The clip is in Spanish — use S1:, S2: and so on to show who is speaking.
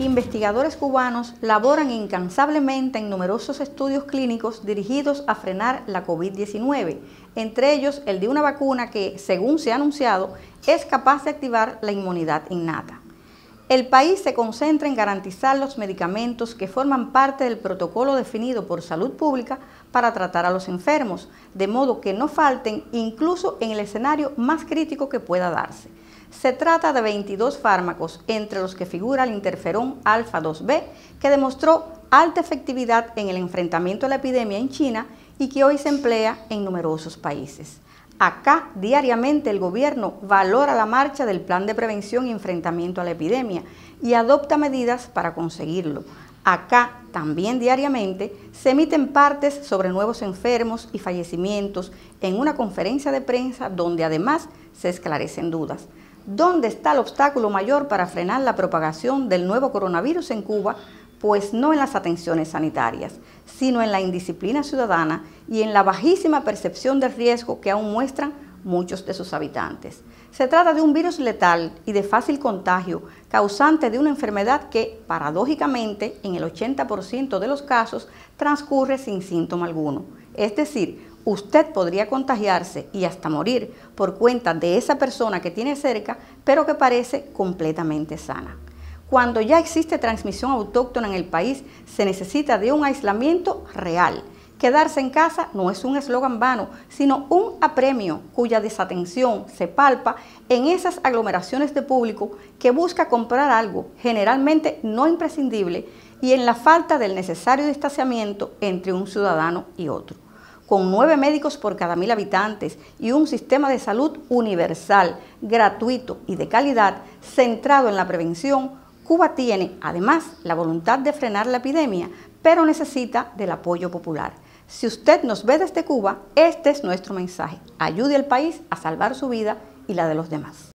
S1: Investigadores cubanos laboran incansablemente en numerosos estudios clínicos dirigidos a frenar la COVID-19, entre ellos el de una vacuna que, según se ha anunciado, es capaz de activar la inmunidad innata. El país se concentra en garantizar los medicamentos que forman parte del protocolo definido por salud pública para tratar a los enfermos, de modo que no falten incluso en el escenario más crítico que pueda darse. Se trata de 22 fármacos, entre los que figura el interferón alfa-2B, que demostró alta efectividad en el enfrentamiento a la epidemia en China y que hoy se emplea en numerosos países. Acá diariamente el gobierno valora la marcha del plan de prevención y enfrentamiento a la epidemia y adopta medidas para conseguirlo. Acá también diariamente se emiten partes sobre nuevos enfermos y fallecimientos en una conferencia de prensa donde además se esclarecen dudas dónde está el obstáculo mayor para frenar la propagación del nuevo coronavirus en Cuba, pues no en las atenciones sanitarias, sino en la indisciplina ciudadana y en la bajísima percepción del riesgo que aún muestran muchos de sus habitantes. Se trata de un virus letal y de fácil contagio, causante de una enfermedad que, paradójicamente, en el 80% de los casos transcurre sin síntoma alguno, es decir, usted podría contagiarse y hasta morir por cuenta de esa persona que tiene cerca, pero que parece completamente sana. Cuando ya existe transmisión autóctona en el país, se necesita de un aislamiento real. Quedarse en casa no es un eslogan vano, sino un apremio cuya desatención se palpa en esas aglomeraciones de público que busca comprar algo generalmente no imprescindible y en la falta del necesario distanciamiento entre un ciudadano y otro con nueve médicos por cada mil habitantes y un sistema de salud universal, gratuito y de calidad, centrado en la prevención, Cuba tiene, además, la voluntad de frenar la epidemia, pero necesita del apoyo popular. Si usted nos ve desde Cuba, este es nuestro mensaje. Ayude al país a salvar su vida y la de los demás.